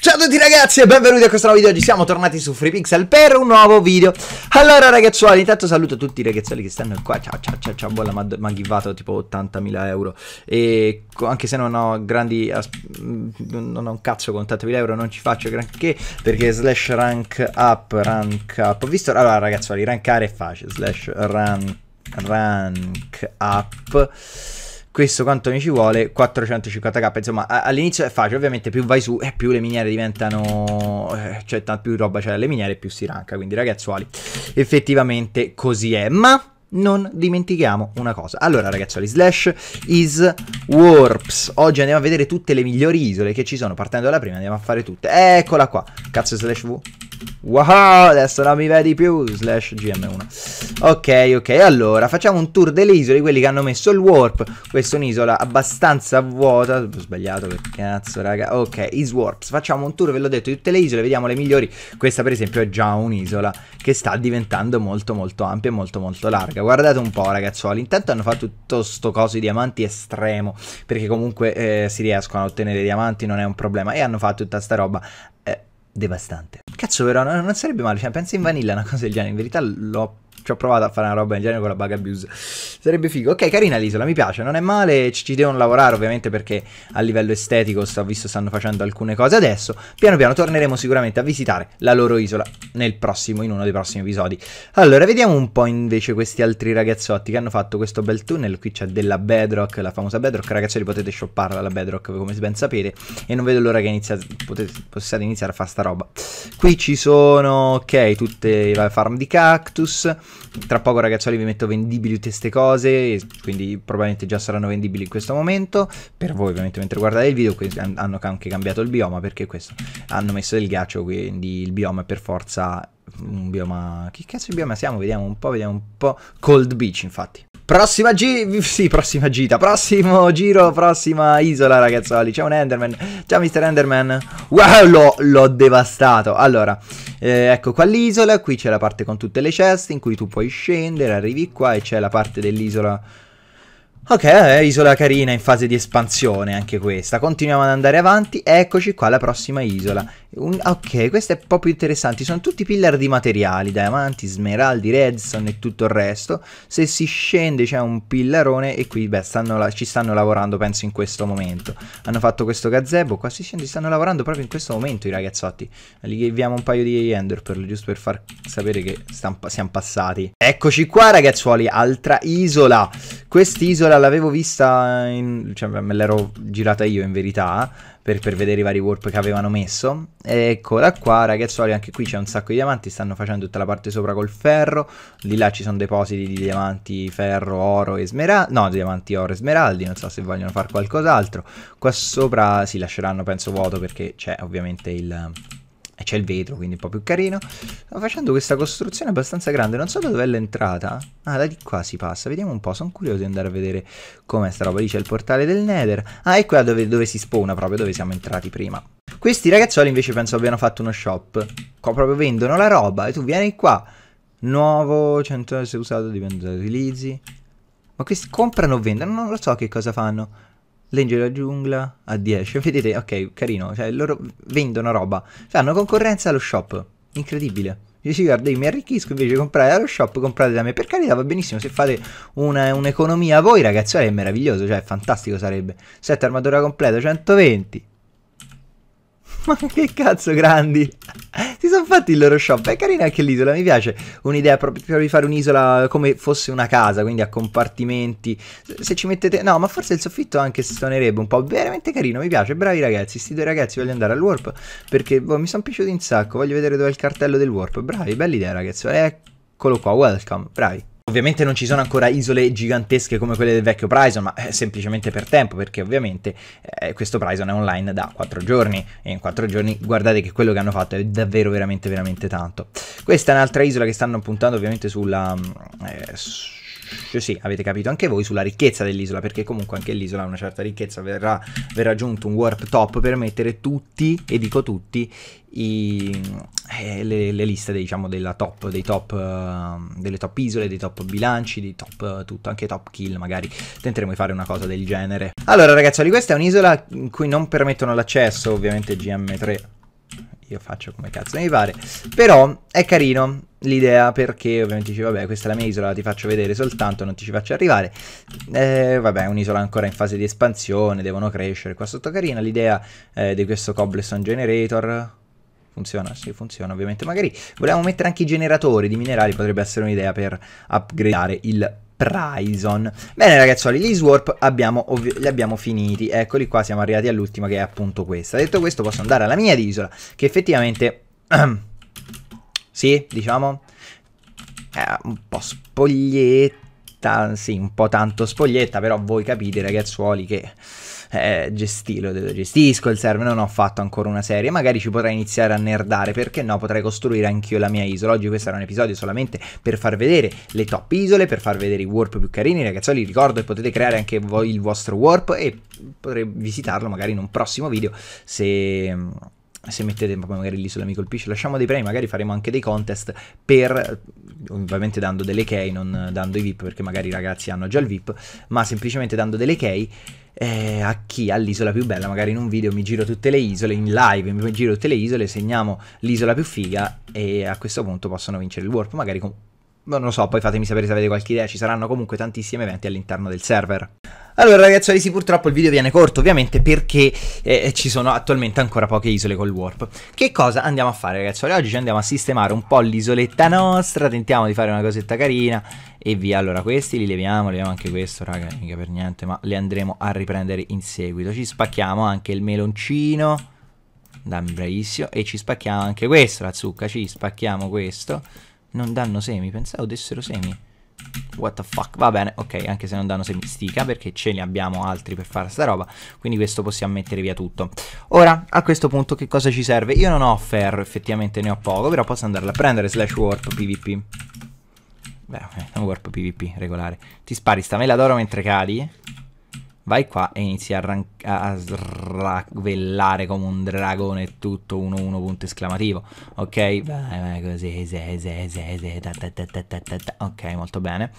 Ciao a tutti ragazzi e benvenuti a questo nuovo video, oggi siamo tornati su FreePixel per un nuovo video Allora ragazzuoli, intanto saluto tutti i ragazzuoli che stanno qua, ciao ciao ciao ciao, bolla, ma givato tipo 80.000 euro E anche se non ho grandi, non ho un cazzo con 80.000 euro, non ci faccio granché Perché slash rank up, rank up, ho visto, allora ragazzuoli, rankare è facile, slash rank, rank up questo quanto mi ci vuole 450k insomma all'inizio è facile ovviamente più vai su e eh, più le miniere diventano eh, cioè più roba c'è alle miniere più si ranca quindi ragazzuoli effettivamente così è ma non dimentichiamo una cosa. Allora, ragazzuoli, slash is warps. Oggi andiamo a vedere tutte le migliori isole che ci sono. Partendo dalla prima, andiamo a fare tutte. Eccola qua. Cazzo, slash v. Wow, adesso non mi vedi più, slash gm1. Ok, ok, allora facciamo un tour delle isole, quelli che hanno messo il warp. Questa è un'isola abbastanza vuota, ho sbagliato, che cazzo raga. Ok, is warps, facciamo un tour, ve l'ho detto, di tutte le isole, vediamo le migliori. Questa per esempio è già un'isola che sta diventando molto molto ampia e molto molto larga. Guardate un po' ragazzuoli, intanto hanno fatto tutto sto coso di diamanti estremo, perché comunque eh, si riescono a ottenere diamanti, non è un problema. E hanno fatto tutta sta roba... Eh, devastante. Cazzo, però, non, sarebbe male. Cioè, pensa in vanilla una cosa del genere. In verità l'ho ci ho provato a fare una roba in genere con la bug abuse. Sarebbe figo. Ok, carina l'isola, mi piace, non è male. Ci, ci devono lavorare ovviamente perché a livello estetico sto visto stanno facendo alcune cose adesso. Piano piano torneremo sicuramente a visitare la loro isola nel prossimo, in uno dei prossimi episodi. Allora, vediamo un po' invece questi altri ragazzotti che hanno fatto questo bel tunnel. Qui c'è della bedrock, la famosa bedrock. Ragazzi, potete shopparla la bedrock, come ben sapete. E non vedo l'ora che inizia, potete, possiate iniziare a fare sta roba. Qui ci sono, ok, tutte le farm di cactus. Tra poco ragazzuoli vi metto vendibili tutte queste cose, quindi probabilmente già saranno vendibili in questo momento. Per voi ovviamente mentre guardate il video, hanno anche cambiato il bioma perché questo hanno messo del ghiaccio, quindi il bioma è per forza un bioma... Che cazzo di bioma siamo? Vediamo un po', vediamo un po'. Cold Beach infatti. Prossima gita, sì, prossima gita, prossimo giro, prossima isola ragazzuoli. Ciao un Enderman, ciao Mr. Enderman. Wow, l'ho devastato. Allora, eh, ecco qua l'isola, qui c'è la parte con tutte le ceste in cui tu puoi scendere, arrivi qua e c'è la parte dell'isola Ok, eh, isola carina in fase di espansione anche questa. Continuiamo ad andare avanti. Eccoci qua alla prossima isola. Un, ok, questa è un po' più interessante. Sono tutti pillar di materiali, diamanti, smeraldi, redstone e tutto il resto. Se si scende c'è un pillarone e qui beh, stanno la, ci stanno lavorando penso in questo momento. Hanno fatto questo gazebo, qua si scende, stanno lavorando proprio in questo momento i ragazzotti. Li ghiviamo un paio di ender per, giusto per far sapere che siamo passati. Eccoci qua ragazzuoli, altra isola. Quest'isola l'avevo vista, in, cioè me l'ero girata io in verità, per, per, vedere i vari warp che avevano messo. Eccola qua, ragazzuoli, anche qui c'è un sacco di diamanti, stanno facendo tutta la parte sopra col ferro, di là ci sono depositi di diamanti, ferro, oro e smeraldi, no, diamanti, oro e smeraldi, non so se vogliono fare qualcos'altro. Qua sopra si lasceranno, penso, vuoto perché c'è ovviamente il c'è il vetro, quindi un po' più carino. Sto facendo questa costruzione abbastanza grande, non so da dove è l'entrata. Ah, da di qua si passa, vediamo un po', sono curioso di andare a vedere com'è sta roba. Lì c'è il portale del Nether. Ah, è qua dove, dove si spona proprio, dove siamo entrati prima. Questi ragazzoli invece penso abbiano fatto uno shop. Qua proprio vendono la roba e tu vieni qua. Nuovo, 100 se usato, dipende da utilizzi. Ma questi comprano o vendono? Non lo so che cosa fanno. Legge della giungla a 10. Vedete, ok, carino. Cioè, loro vendono roba. Fanno cioè, concorrenza allo shop. Incredibile. Io Dici, guarda, io mi arricchisco invece di comprare allo shop, comprate da me. Per carità, va benissimo. Se fate una, un'economia voi, ragazzi, è meraviglioso. Cioè, fantastico sarebbe. 7 armatura completa, 120. Ma che cazzo grandi Si sono fatti il loro shop È carina anche l'isola, mi piace Un'idea proprio di fare un'isola come fosse una casa Quindi a compartimenti Se ci mettete... No, ma forse il soffitto anche stonerebbe un po' Veramente carino, mi piace Bravi ragazzi, sti due ragazzi voglio andare al warp Perché boh, mi sono piaciuti un sacco Voglio vedere dove è il cartello del warp Bravi, bella idea ragazzi Eccolo qua, welcome, bravi Ovviamente non ci sono ancora isole gigantesche come quelle del vecchio Prison, ma eh, semplicemente per tempo, perché ovviamente eh, questo Prison è online da 4 giorni, e in 4 giorni guardate che quello che hanno fatto è davvero veramente veramente tanto. Questa è un'altra isola che stanno puntando ovviamente sulla... Mm, eh, cioè sì, avete capito anche voi sulla ricchezza dell'isola, perché comunque anche l'isola ha una certa ricchezza, verrà, verrà aggiunto un warp top per mettere tutti, e dico tutti, i, eh, le, le, liste diciamo della top, dei top, uh, delle top isole, dei top bilanci, dei top uh, tutto, anche top kill magari, tenteremo di fare una cosa del genere. Allora ragazzi, questa è un'isola in cui non permettono l'accesso ovviamente GM3 io faccio come cazzo mi pare. Però è carino l'idea perché ovviamente dici vabbè questa è la mia isola, ti faccio vedere soltanto, non ti ci faccio arrivare. Eh, vabbè, un'isola ancora in fase di espansione, devono crescere. Qua sotto carina l'idea eh, di questo cobblestone generator. Funziona? Sì, funziona ovviamente. Magari volevamo mettere anche i generatori di minerali, potrebbe essere un'idea per upgradare il Prison. Bene ragazzuoli, gli Swarp abbiamo li abbiamo finiti. Eccoli qua, siamo arrivati all'ultima che è appunto questa. Detto questo posso andare alla mia isola, che effettivamente... sì, diciamo... È un po' spoglietta, sì, un po' tanto spoglietta, però voi capite ragazzuoli che eh, gestirlo, gestisco il server, non ho fatto ancora una serie, magari ci potrei iniziare a nerdare, perché no, potrei costruire anch'io la mia isola. Oggi questo era un episodio solamente per far vedere le top isole, per far vedere i warp più carini, ragazzoli, ricordo che potete creare anche voi il vostro warp e potrei visitarlo magari in un prossimo video se se mettete magari l'isola mi colpisce lasciamo dei premi magari faremo anche dei contest per ovviamente dando delle key non dando i vip perché magari i ragazzi hanno già il vip ma semplicemente dando delle key eh, a chi ha l'isola più bella, magari in un video mi giro tutte le isole, in live mi giro tutte le isole, segniamo l'isola più figa e a questo punto possono vincere il warp, magari con non lo so, poi fatemi sapere se avete qualche idea, ci saranno comunque tantissimi eventi all'interno del server. Allora ragazzi, sì, purtroppo il video viene corto ovviamente perché eh, ci sono attualmente ancora poche isole col warp. Che cosa andiamo a fare ragazzi? Oggi ci andiamo a sistemare un po' l'isoletta nostra, tentiamo di fare una cosetta carina e via. Allora questi li leviamo, leviamo anche questo raga, mica per niente, ma le andremo a riprendere in seguito. Ci spacchiamo anche il meloncino, dammi bravissimo, e ci spacchiamo anche questo, la zucca, ci spacchiamo questo. Non danno semi, pensavo dessero semi. What the fuck, va bene, ok, anche se non danno semistica perché ce ne abbiamo altri per fare sta roba, quindi questo possiamo mettere via tutto. Ora, a questo punto che cosa ci serve? Io non ho ferro, effettivamente ne ho poco, però posso andarla a prendere slash warp pvp. Beh, un eh, warp pvp regolare. Ti spari sta mela d'oro mentre cadi? vai qua e inizi a, ran- a sravellare come un dragone tutto 1-1 punto esclamativo ok vai vai così se, se, se, ta, ta, ta, ok molto bene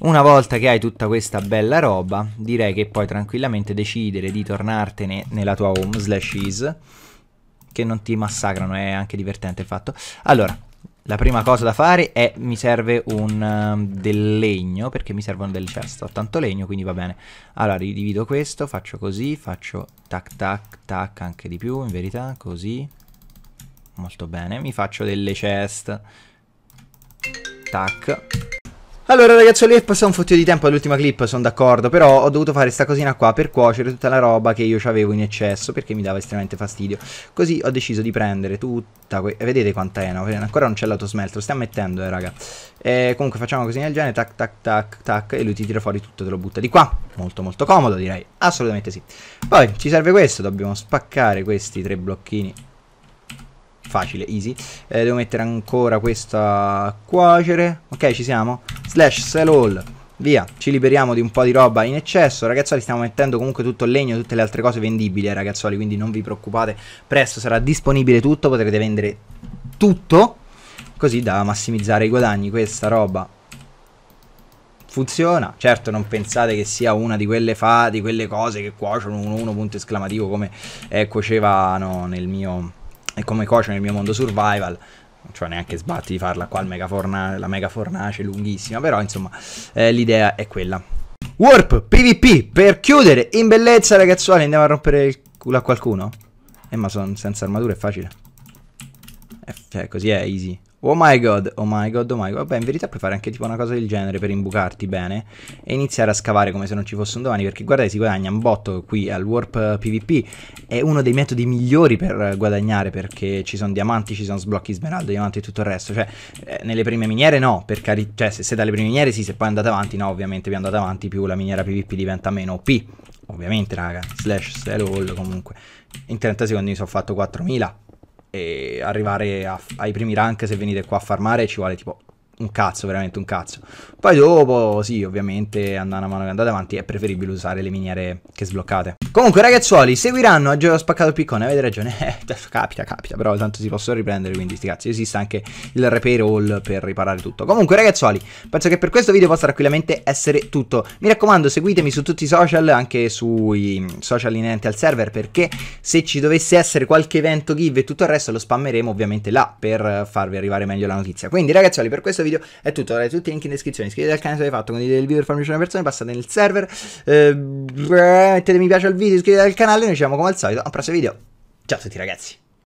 una volta che hai tutta questa bella roba direi che puoi tranquillamente decidere di tornartene nella tua home slash is che non ti massacrano è anche divertente il fatto allora la prima cosa da fare è mi serve un, ehm, del legno perché mi servono delle ceste. Ho tanto legno quindi va bene. Allora ridivido questo, faccio così, faccio tac tac tac anche di più in verità, così. Molto bene, mi faccio delle chest. Tac. Allora ragazzi, lì è passato un fottio di tempo all'ultima clip, sono d'accordo, però ho dovuto fare sta cosina qua per cuocere tutta la roba che io avevo in eccesso, perché mi dava estremamente fastidio. Così ho deciso di prendere tutta... vedete quanta è, no? Ancora non c'è lo stiamo mettendo, eh, raga. Eh, comunque facciamo così nel genere, tac, tac, tac, tac, e lui ti tira fuori tutto, te lo butta di qua. Molto, molto comodo, direi. Assolutamente sì. Poi, ci serve questo, dobbiamo spaccare questi tre blocchini facile, easy eh, Devo mettere ancora questo a cuocere Ok, ci siamo slash sell all Via, ci liberiamo di un po' di roba in eccesso. Ragazzoli, stiamo mettendo comunque tutto il legno, tutte le altre cose vendibili, eh, ragazzoli. Quindi non vi preoccupate, presto sarà disponibile tutto. Potrete vendere tutto così da massimizzare i guadagni. Questa roba funziona. Certo, non pensate che sia una di quelle fa, di quelle cose che cuociono un 1 punto esclamativo come eh, cuocevano nel mio. come cuociono nel mio mondo survival cioè neanche sbatti di farla qua mega forna- la mega fornace lunghissima, però insomma eh, l'idea è quella. Warp PvP per chiudere in bellezza ragazzuoli andiamo a rompere il culo a qualcuno? Eh ma sono senza armatura è facile. Eh, cioè così è easy. Oh my god, oh my god, oh my god. Vabbè, in verità puoi fare anche tipo una cosa del genere per imbucarti bene e iniziare a scavare come se non ci fosse un domani. Perché guardate, si guadagna un botto qui al Warp PvP. È uno dei metodi migliori per guadagnare perché ci sono diamanti, ci sono sblocchi smeraldo, diamanti e tutto il resto. Cioè, eh, nelle prime miniere no, per cari- cioè se siete alle prime miniere sì, se poi andate avanti no, ovviamente più andate avanti più la miniera PvP diventa meno OP. Ovviamente, raga, slash, slash, all comunque. In 30 secondi mi sono fatto 4000 e arrivare a, ai primi rank se venite qua a farmare ci vuole tipo un cazzo, veramente un cazzo. Poi dopo, sì, ovviamente andando a mano che andate avanti è preferibile usare le miniere che sbloccate. Comunque ragazzuoli, seguiranno a Geo Spaccato il Piccone, avete ragione, eh, capita, capita, però tanto si possono riprendere, quindi sti cazzi, esiste anche il repair all per riparare tutto. Comunque ragazzuoli, penso che per questo video possa tranquillamente essere tutto. Mi raccomando, seguitemi su tutti i social, anche sui social inerenti al server, perché se ci dovesse essere qualche evento give e tutto il resto lo spammeremo ovviamente là per farvi arrivare meglio la notizia. Quindi ragazzuoli, per questo video video. È tutto, dai, tutti i link in descrizione. Iscrivetevi al canale se l'avete fatto, condividete il video per farmi piacere una persona, passate nel server, eh, mettete mi piace al video, iscrivetevi al canale. Noi ci vediamo come al solito al prossimo video. Ciao a tutti ragazzi.